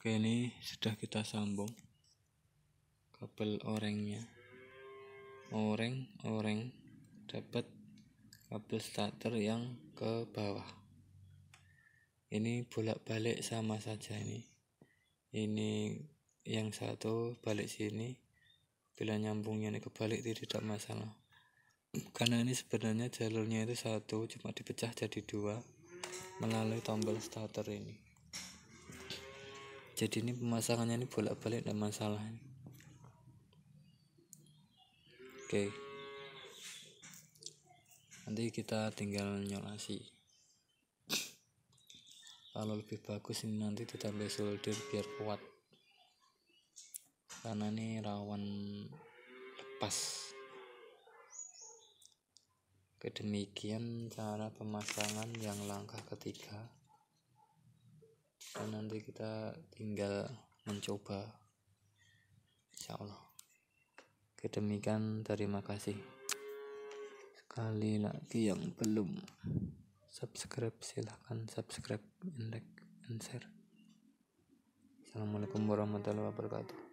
Oke ini sudah kita sambung kabel orangnya orang orang dapat kabel starter yang ke bawah ini bolak-balik sama saja ini ini yang satu balik sini bila nyambungnya ini kebalik tidak masalah karena ini sebenarnya jalurnya itu satu cuma dipecah jadi dua melalui tombol starter ini jadi ini pemasangannya ini bolak-balik ada masalah oke nanti kita tinggal nyolasi kalau lebih bagus ini nanti ditambah solder biar kuat karena ini rawan lepas kedemikian cara pemasangan yang langkah ketiga dan nanti kita tinggal mencoba insya Allah kedemikian terima kasih sekali lagi yang belum subscribe silahkan subscribe like and share assalamualaikum warahmatullahi wabarakatuh